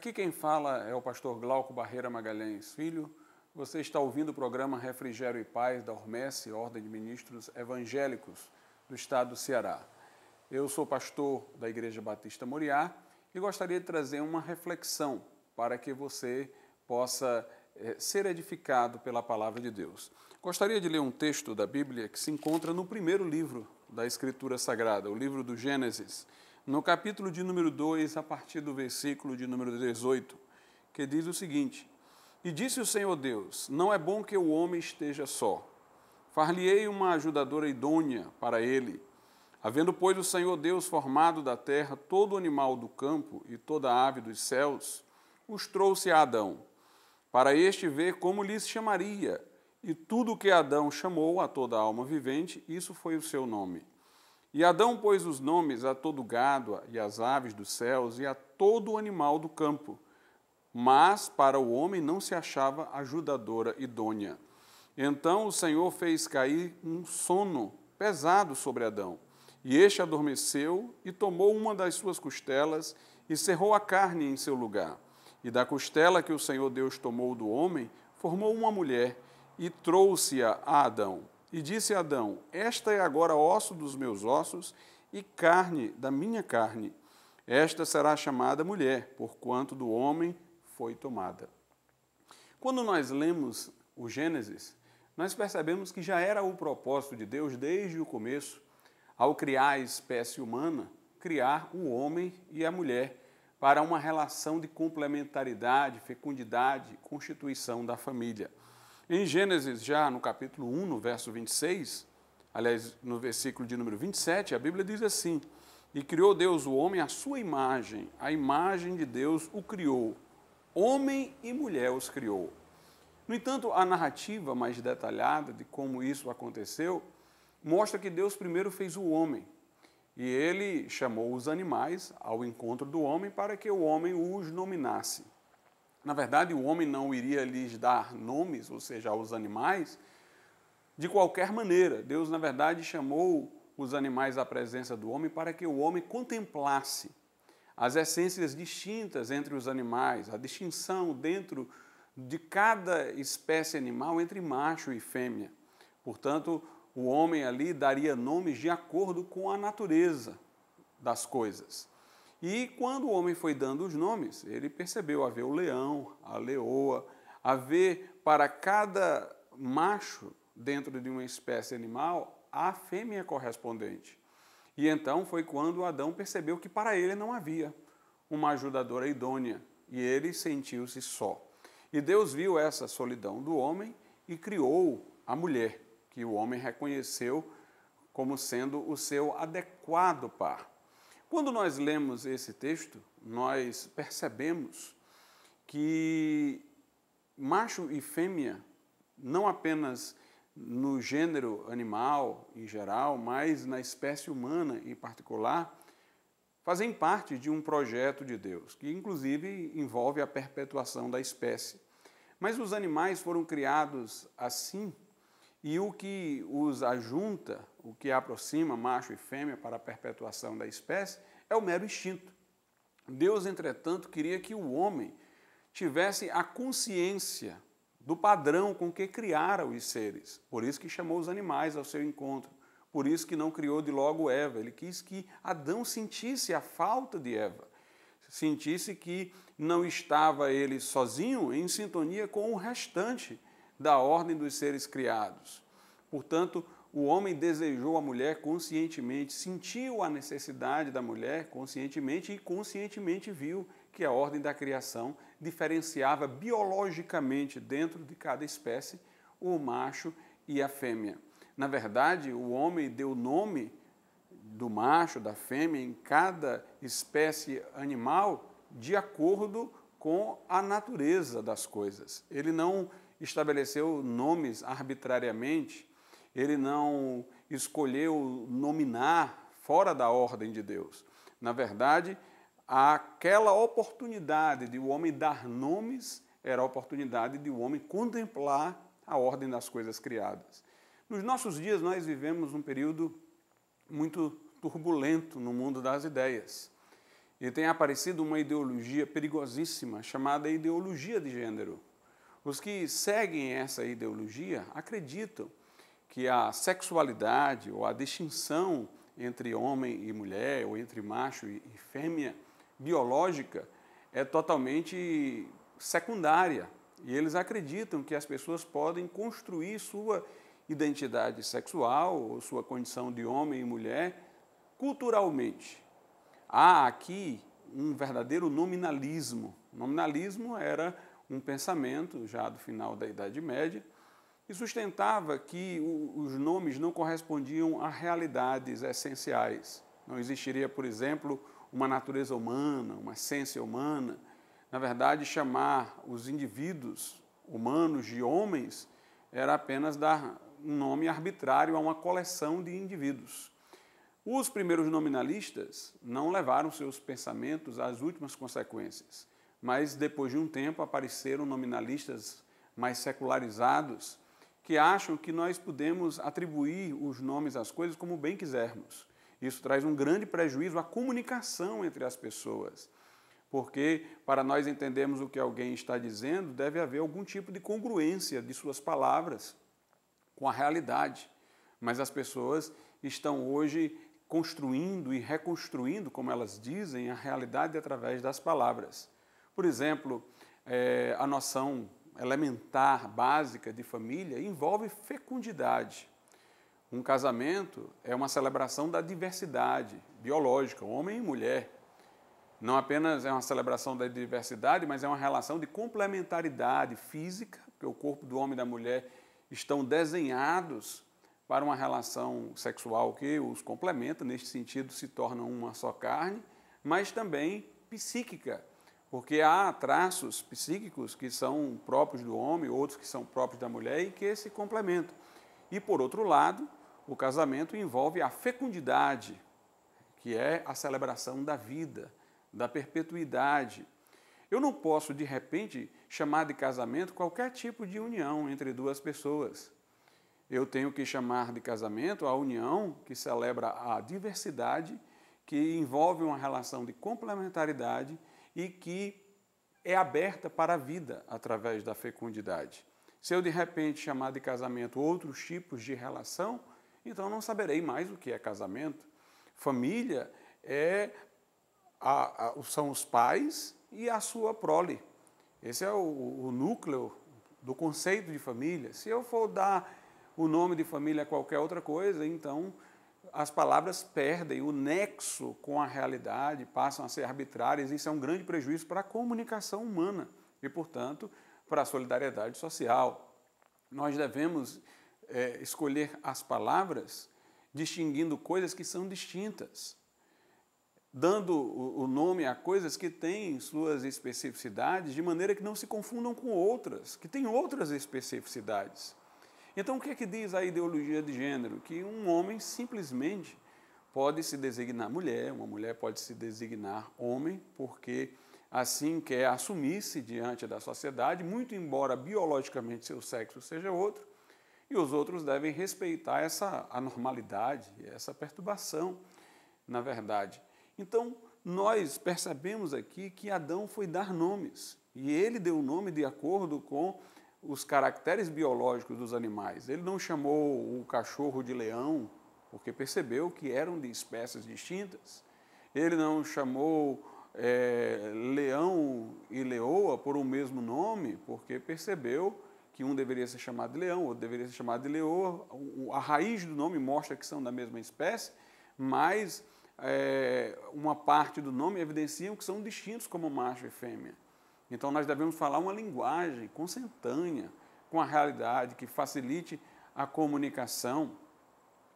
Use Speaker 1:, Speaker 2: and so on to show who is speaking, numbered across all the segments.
Speaker 1: Aqui quem fala é o pastor Glauco Barreira Magalhães Filho. Você está ouvindo o programa Refrigério e Paz da Ormesse, Ordem de Ministros Evangélicos do Estado do Ceará. Eu sou pastor da Igreja Batista Moriá e gostaria de trazer uma reflexão para que você possa é, ser edificado pela palavra de Deus. Gostaria de ler um texto da Bíblia que se encontra no primeiro livro da Escritura Sagrada, o livro do Gênesis no capítulo de número 2, a partir do versículo de número 18, que diz o seguinte: E disse o Senhor Deus: Não é bom que o homem esteja só. Far-lhe-ei uma ajudadora idônea para ele. Havendo, pois, o Senhor Deus formado da terra todo animal do campo e toda ave dos céus, os trouxe a Adão, para este ver como lhes chamaria. E tudo o que Adão chamou a toda alma vivente, isso foi o seu nome. E Adão pôs os nomes a todo gado e às aves dos céus e a todo animal do campo. Mas para o homem não se achava ajudadora idônea. Então o Senhor fez cair um sono pesado sobre Adão. E este adormeceu e tomou uma das suas costelas e cerrou a carne em seu lugar. E da costela que o Senhor Deus tomou do homem, formou uma mulher e trouxe-a a Adão. E disse Adão: Esta é agora osso dos meus ossos e carne da minha carne. Esta será chamada mulher, porquanto do homem foi tomada. Quando nós lemos o Gênesis, nós percebemos que já era o propósito de Deus desde o começo, ao criar a espécie humana, criar o homem e a mulher para uma relação de complementaridade, fecundidade, constituição da família. Em Gênesis, já no capítulo 1, no verso 26, aliás, no versículo de número 27, a Bíblia diz assim: E criou Deus o homem à sua imagem, a imagem de Deus o criou. Homem e mulher os criou. No entanto, a narrativa mais detalhada de como isso aconteceu mostra que Deus primeiro fez o homem e ele chamou os animais ao encontro do homem para que o homem os nominasse na verdade, o homem não iria lhes dar nomes, ou seja, aos animais, de qualquer maneira. Deus, na verdade, chamou os animais à presença do homem para que o homem contemplasse as essências distintas entre os animais, a distinção dentro de cada espécie animal entre macho e fêmea. Portanto, o homem ali daria nomes de acordo com a natureza das coisas. E quando o homem foi dando os nomes, ele percebeu haver o leão, a leoa, haver para cada macho dentro de uma espécie animal a fêmea correspondente. E então foi quando Adão percebeu que para ele não havia uma ajudadora idônea e ele sentiu-se só. E Deus viu essa solidão do homem e criou a mulher, que o homem reconheceu como sendo o seu adequado par. Quando nós lemos esse texto, nós percebemos que macho e fêmea, não apenas no gênero animal em geral, mas na espécie humana em particular, fazem parte de um projeto de Deus, que inclusive envolve a perpetuação da espécie. Mas os animais foram criados assim e o que os ajunta, o que aproxima macho e fêmea para a perpetuação da espécie, é o mero instinto. Deus, entretanto, queria que o homem tivesse a consciência do padrão com que criara os seres. Por isso que chamou os animais ao seu encontro. Por isso que não criou de logo Eva. Ele quis que Adão sentisse a falta de Eva. Sentisse que não estava ele sozinho em sintonia com o restante da ordem dos seres criados. Portanto, o homem desejou a mulher conscientemente, sentiu a necessidade da mulher conscientemente e conscientemente viu que a ordem da criação diferenciava biologicamente dentro de cada espécie o macho e a fêmea. Na verdade, o homem deu nome do macho, da fêmea em cada espécie animal de acordo com a natureza das coisas. Ele não estabeleceu nomes arbitrariamente, ele não escolheu nominar fora da ordem de Deus. Na verdade, aquela oportunidade de o homem dar nomes era a oportunidade de o homem contemplar a ordem das coisas criadas. Nos nossos dias, nós vivemos um período muito turbulento no mundo das ideias. E tem aparecido uma ideologia perigosíssima chamada ideologia de gênero. Os que seguem essa ideologia acreditam que a sexualidade ou a distinção entre homem e mulher, ou entre macho e fêmea biológica, é totalmente secundária. E eles acreditam que as pessoas podem construir sua identidade sexual ou sua condição de homem e mulher culturalmente. Há aqui um verdadeiro nominalismo. nominalismo era um pensamento já do final da Idade Média e sustentava que os nomes não correspondiam a realidades essenciais. Não existiria, por exemplo, uma natureza humana, uma essência humana. Na verdade, chamar os indivíduos humanos de homens era apenas dar um nome arbitrário a uma coleção de indivíduos. Os primeiros nominalistas não levaram seus pensamentos às últimas consequências mas depois de um tempo apareceram nominalistas mais secularizados que acham que nós podemos atribuir os nomes às coisas como bem quisermos. Isso traz um grande prejuízo à comunicação entre as pessoas, porque para nós entendermos o que alguém está dizendo, deve haver algum tipo de congruência de suas palavras com a realidade. Mas as pessoas estão hoje construindo e reconstruindo, como elas dizem, a realidade através das palavras. Por exemplo, é, a noção elementar, básica de família envolve fecundidade. Um casamento é uma celebração da diversidade biológica, homem e mulher. Não apenas é uma celebração da diversidade, mas é uma relação de complementaridade física, porque o corpo do homem e da mulher estão desenhados para uma relação sexual que os complementa, neste sentido se tornam uma só carne, mas também psíquica, porque há traços psíquicos que são próprios do homem, outros que são próprios da mulher e que se complementam. E por outro lado, o casamento envolve a fecundidade, que é a celebração da vida, da perpetuidade. Eu não posso, de repente, chamar de casamento qualquer tipo de união entre duas pessoas. Eu tenho que chamar de casamento a união que celebra a diversidade, que envolve uma relação de complementaridade e que é aberta para a vida através da fecundidade. Se eu de repente chamar de casamento outros tipos de relação, então não saberei mais o que é casamento. Família é a, a, são os pais e a sua prole. Esse é o, o núcleo do conceito de família. Se eu for dar o nome de família a qualquer outra coisa, então as palavras perdem o nexo com a realidade, passam a ser arbitrárias, e isso é um grande prejuízo para a comunicação humana e, portanto, para a solidariedade social. Nós devemos é, escolher as palavras distinguindo coisas que são distintas, dando o nome a coisas que têm suas especificidades, de maneira que não se confundam com outras, que têm outras especificidades. Então, o que é que diz a ideologia de gênero? Que um homem simplesmente pode se designar mulher, uma mulher pode se designar homem, porque assim quer assumir-se diante da sociedade, muito embora biologicamente seu sexo seja outro, e os outros devem respeitar essa anormalidade, essa perturbação, na verdade. Então, nós percebemos aqui que Adão foi dar nomes, e ele deu o nome de acordo com os caracteres biológicos dos animais. Ele não chamou o cachorro de leão, porque percebeu que eram de espécies distintas. Ele não chamou é, leão e leoa por um mesmo nome, porque percebeu que um deveria ser chamado de leão, outro deveria ser chamado de leoa. A raiz do nome mostra que são da mesma espécie, mas é, uma parte do nome evidencia que são distintos como macho e fêmea. Então, nós devemos falar uma linguagem consentânea com a realidade, que facilite a comunicação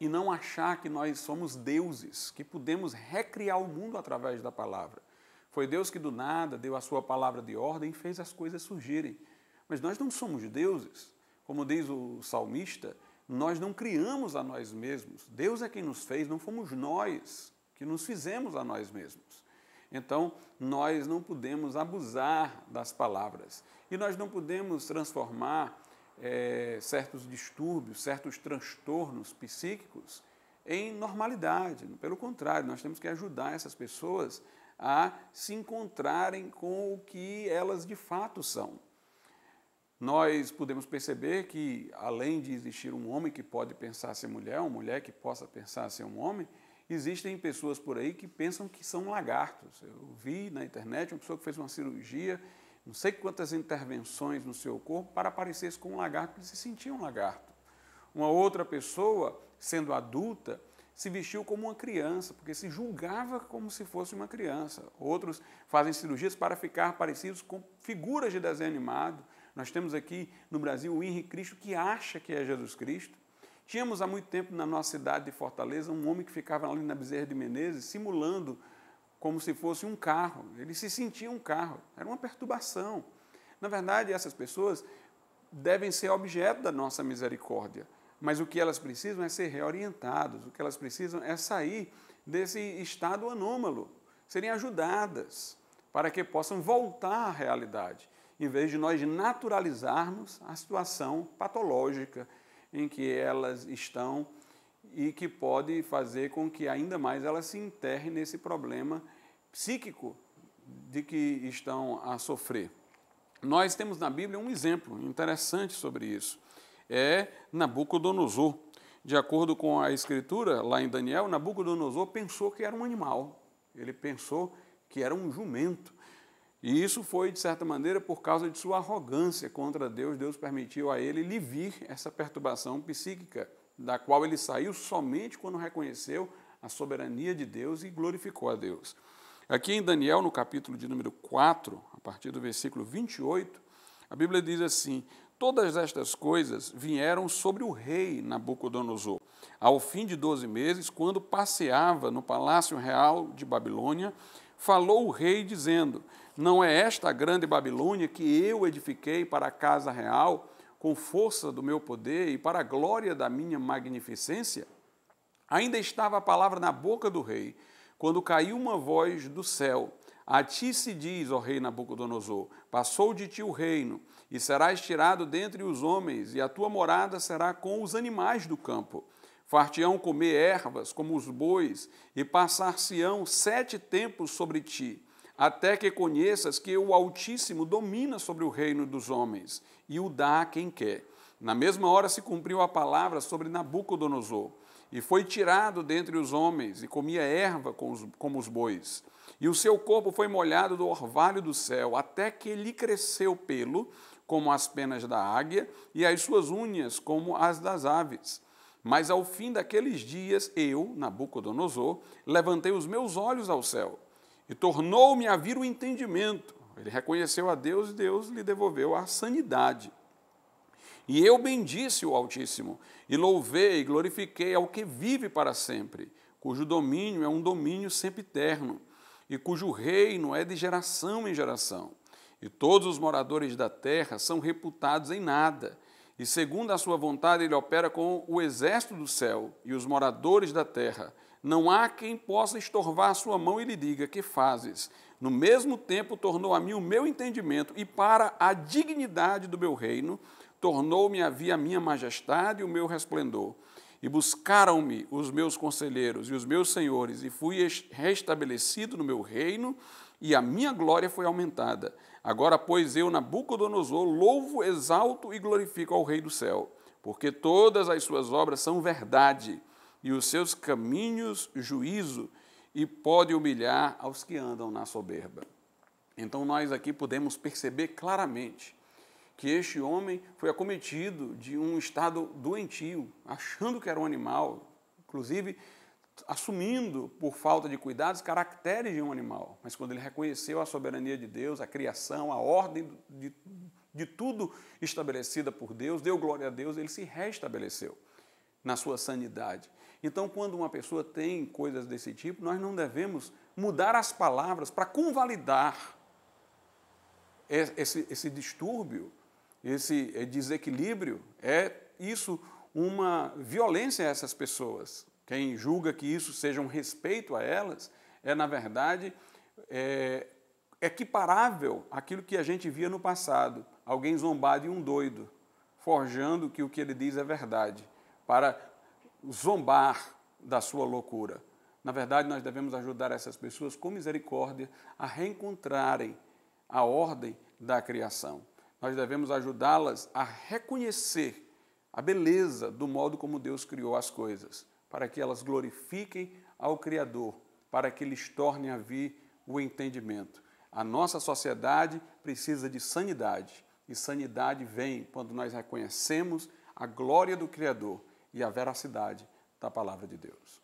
Speaker 1: e não achar que nós somos deuses, que podemos recriar o mundo através da palavra. Foi Deus que do nada deu a sua palavra de ordem e fez as coisas surgirem. Mas nós não somos deuses. Como diz o salmista, nós não criamos a nós mesmos. Deus é quem nos fez, não fomos nós que nos fizemos a nós mesmos. Então, nós não podemos abusar das palavras e nós não podemos transformar é, certos distúrbios, certos transtornos psíquicos em normalidade. Pelo contrário, nós temos que ajudar essas pessoas a se encontrarem com o que elas de fato são. Nós podemos perceber que, além de existir um homem que pode pensar ser mulher, uma mulher que possa pensar ser um homem, Existem pessoas por aí que pensam que são lagartos. Eu vi na internet uma pessoa que fez uma cirurgia, não sei quantas intervenções no seu corpo para parecer com um lagarto, porque se sentia um lagarto. Uma outra pessoa, sendo adulta, se vestiu como uma criança, porque se julgava como se fosse uma criança. Outros fazem cirurgias para ficar parecidos com figuras de desenho animado. Nós temos aqui no Brasil o Henrique Cristo que acha que é Jesus Cristo. Tínhamos há muito tempo na nossa cidade de Fortaleza um homem que ficava ali na Bezerra de Menezes simulando como se fosse um carro. Ele se sentia um carro. Era uma perturbação. Na verdade, essas pessoas devem ser objeto da nossa misericórdia. Mas o que elas precisam é ser reorientadas, o que elas precisam é sair desse estado anômalo, serem ajudadas para que possam voltar à realidade, em vez de nós naturalizarmos a situação patológica em que elas estão e que pode fazer com que ainda mais elas se enterrem nesse problema psíquico de que estão a sofrer. Nós temos na Bíblia um exemplo interessante sobre isso. É Nabucodonosor. De acordo com a escritura, lá em Daniel, Nabucodonosor pensou que era um animal. Ele pensou que era um jumento. E isso foi, de certa maneira, por causa de sua arrogância contra Deus. Deus permitiu a ele lhe vir essa perturbação psíquica, da qual ele saiu somente quando reconheceu a soberania de Deus e glorificou a Deus. Aqui em Daniel, no capítulo de número 4, a partir do versículo 28, a Bíblia diz assim: Todas estas coisas vieram sobre o rei Nabucodonosor, ao fim de doze meses, quando passeava no palácio real de Babilônia, falou o rei dizendo: não é esta a grande Babilônia que eu edifiquei para a casa real, com força do meu poder e para a glória da minha magnificência? Ainda estava a palavra na boca do rei, quando caiu uma voz do céu. A ti se diz, ó rei Nabucodonosor, passou de ti o reino, e serás tirado dentre os homens, e a tua morada será com os animais do campo. far comer ervas como os bois, e passar-se-ão sete tempos sobre ti até que conheças que o Altíssimo domina sobre o reino dos homens e o dá a quem quer. Na mesma hora se cumpriu a palavra sobre Nabucodonosor, e foi tirado dentre os homens, e comia erva como os bois. E o seu corpo foi molhado do orvalho do céu, até que lhe cresceu pelo, como as penas da águia, e as suas unhas, como as das aves. Mas ao fim daqueles dias, eu, Nabucodonosor, levantei os meus olhos ao céu e tornou-me a vir o entendimento. Ele reconheceu a Deus e Deus lhe devolveu a sanidade. E eu bendice o Altíssimo, e louvei e glorifiquei ao que vive para sempre, cujo domínio é um domínio sempre eterno, e cujo reino é de geração em geração. E todos os moradores da terra são reputados em nada, e segundo a sua vontade ele opera com o exército do céu e os moradores da terra não há quem possa estorvar a sua mão e lhe diga: Que fazes? No mesmo tempo, tornou a mim o meu entendimento e, para a dignidade do meu reino, tornou-me a via minha majestade e o meu resplendor. E buscaram-me os meus conselheiros e os meus senhores, e fui restabelecido no meu reino, e a minha glória foi aumentada. Agora, pois, eu, Nabucodonosor, louvo, exalto e glorifico ao Rei do céu, porque todas as suas obras são verdade e os seus caminhos juízo, e pode humilhar aos que andam na soberba. Então nós aqui podemos perceber claramente que este homem foi acometido de um estado doentio, achando que era um animal, inclusive assumindo por falta de cuidados caracteres de um animal. Mas quando ele reconheceu a soberania de Deus, a criação, a ordem de, de tudo estabelecida por Deus, deu glória a Deus, ele se restabeleceu na sua sanidade. Então, quando uma pessoa tem coisas desse tipo, nós não devemos mudar as palavras para convalidar esse, esse, distúrbio, esse eh, desequilíbrio. É isso uma violência a essas pessoas. Quem julga que isso seja um respeito a elas é, na verdade, é equiparável àquilo que a gente via no passado: alguém zombar de um doido, forjando que o que ele diz é verdade, para zombar da sua loucura. Na verdade, nós devemos ajudar essas pessoas com misericórdia a reencontrarem a ordem da criação. Nós devemos ajudá-las a reconhecer a beleza do modo como Deus criou as coisas, para que elas glorifiquem ao Criador, para que lhes torne a vir o entendimento. A nossa sociedade precisa de sanidade, e sanidade vem quando nós reconhecemos a glória do Criador e a veracidade da palavra de Deus.